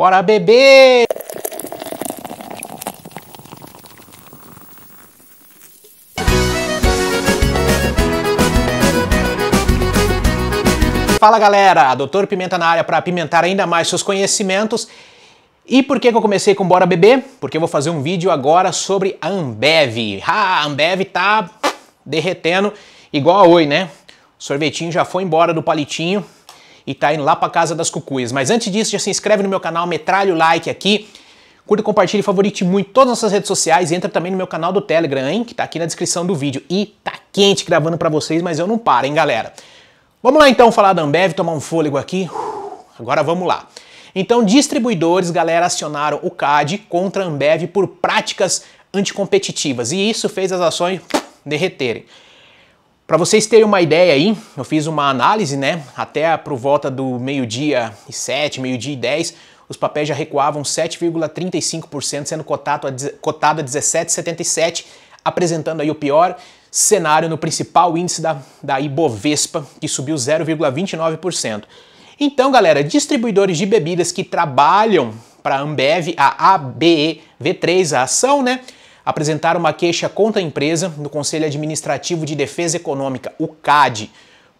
Bora beber! Fala galera, Doutor Pimenta na área para apimentar ainda mais seus conhecimentos. E por que, eu comecei com Bora Beber? Porque eu vou fazer um vídeo agora sobre a Ambev. Ah, a Ambev tá derretendo igual a oi, né? O sorvetinho já foi embora do palitinho, e tá indo lá pra casa das cucuias. Mas antes disso, já se inscreve no meu canal, metralha o like aqui. Curta, compartilha, favorite muito todas as nossas redes sociais e entra também no meu canal do Telegram, hein, que tá aqui na descrição do vídeo. E tá quente gravando para vocês, mas eu não paro, hein, galera. Vamos lá então falar da Ambev, tomar um fôlego aqui. Agora vamos lá. Então, distribuidores, galera, acionaram o CAD contra a Ambev por práticas anticompetitivas e isso fez as ações derreterem. Para vocês terem uma ideia aí, eu fiz uma análise, né? Até por volta do meio-dia e 7, meio-dia e 10, os papéis já recuavam 7,35%, sendo cotado a, cotado a 17,77%, apresentando aí o pior cenário no principal índice da, da Ibovespa, que subiu 0,29%. Então, galera, distribuidores de bebidas que trabalham para a Ambev, a abv 3 a ação, né? apresentaram uma queixa contra a empresa no Conselho Administrativo de Defesa Econômica, o CAD.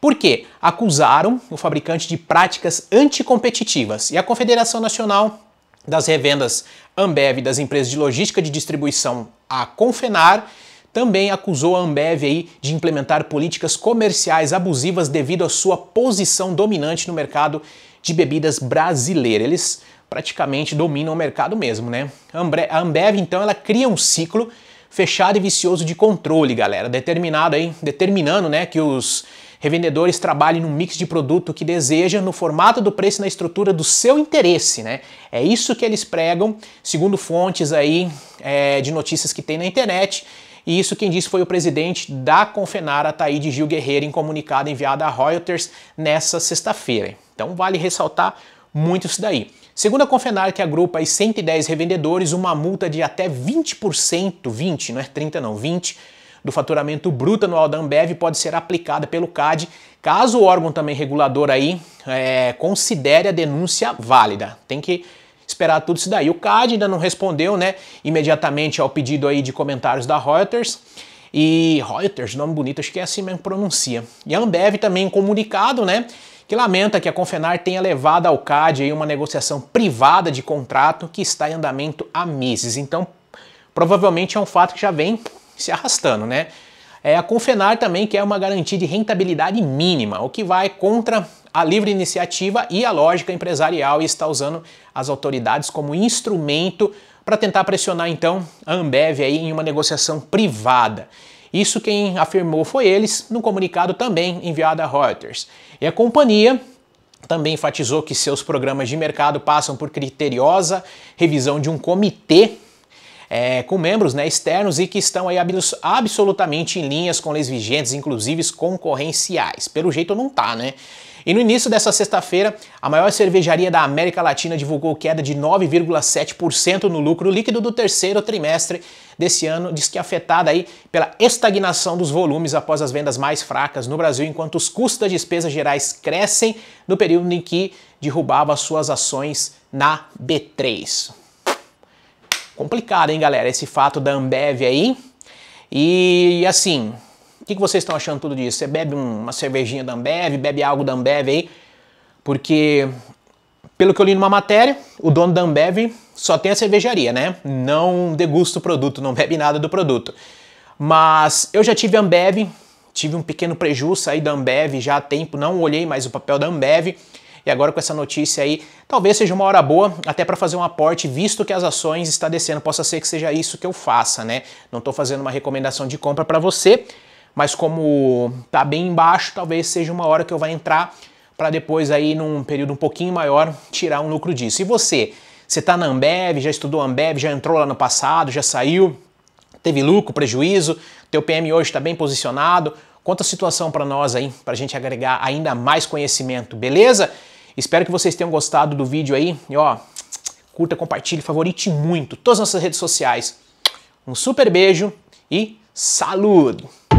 Por quê? Acusaram o fabricante de práticas anticompetitivas e a Confederação Nacional das Revendas Ambev das empresas de logística de distribuição, a Confenar, também acusou a Ambev aí de implementar políticas comerciais abusivas devido à sua posição dominante no mercado de bebidas brasileira. Eles praticamente dominam o mercado mesmo, né? A Ambev, então, ela cria um ciclo fechado e vicioso de controle, galera, determinado aí, determinando, né, que os revendedores trabalhem no mix de produto que desejam, no formato do preço e na estrutura do seu interesse, né? É isso que eles pregam, segundo fontes aí é, de notícias que tem na internet e isso quem disse foi o presidente da Confenara, Ataíde Gil Guerreiro, em comunicado enviado à Reuters nessa sexta-feira. Então vale ressaltar muito isso daí. Segundo a Confenara, que agrupa aí 110 revendedores, uma multa de até 20%, 20, não é 30 não, 20, do faturamento bruto anual da Ambev pode ser aplicada pelo CAD, caso o órgão também regulador aí é, considere a denúncia válida. Tem que esperar tudo isso daí. O CAD ainda não respondeu, né, imediatamente ao pedido aí de comentários da Reuters. E Reuters, nome bonito, acho que é assim mesmo que pronuncia. E a Ambev também um comunicado, né, que lamenta que a Confenar tenha levado ao CAD aí uma negociação privada de contrato que está em andamento há meses. Então, provavelmente é um fato que já vem se arrastando, né? É a Confenar também quer uma garantia de rentabilidade mínima, o que vai contra a livre iniciativa e a lógica empresarial e está usando as autoridades como instrumento para tentar pressionar então a Ambev aí em uma negociação privada. Isso quem afirmou foi eles no comunicado também enviado a Reuters. E a companhia também enfatizou que seus programas de mercado passam por criteriosa revisão de um comitê é, com membros né, externos e que estão aí absolutamente em linhas com leis vigentes, inclusive concorrenciais. Pelo jeito não tá, né? E no início dessa sexta-feira, a maior cervejaria da América Latina divulgou queda de 9,7% no lucro líquido do terceiro trimestre desse ano, diz que é afetada aí pela estagnação dos volumes após as vendas mais fracas no Brasil, enquanto os custos das despesas gerais crescem no período em que derrubava suas ações na B3. Complicado, hein, galera, esse fato da Ambev aí. E assim, o que, que, vocês estão achando tudo disso? Você bebe uma cervejinha da Ambev, bebe algo da Ambev aí? Porque, pelo que eu li numa matéria, o dono da Ambev só tem a cervejaria, né? Não degusta o produto, não bebe nada do produto. Mas eu já tive Ambev, tive um pequeno prejuízo aí da Ambev já há tempo, não olhei mais o papel da Ambev. E agora com essa notícia aí, talvez seja uma hora boa até para fazer um aporte, visto que as ações está descendo. Possa ser que seja isso que eu faça, né? Não estou fazendo uma recomendação de compra para você, mas como tá bem embaixo, talvez seja uma hora que eu vá entrar para depois aí num período um pouquinho maior tirar um lucro disso. E você? Você está na Ambev, já estudou Ambev, já entrou lá no passado, já saiu, teve lucro, prejuízo, teu PM hoje está bem posicionado. Conta a situação para nós aí, para a gente agregar ainda mais conhecimento, beleza? Espero que vocês tenham gostado do vídeo aí. E ó, curta, compartilhe, favorite muito todas as nossas redes sociais. Um super beijo e saludo!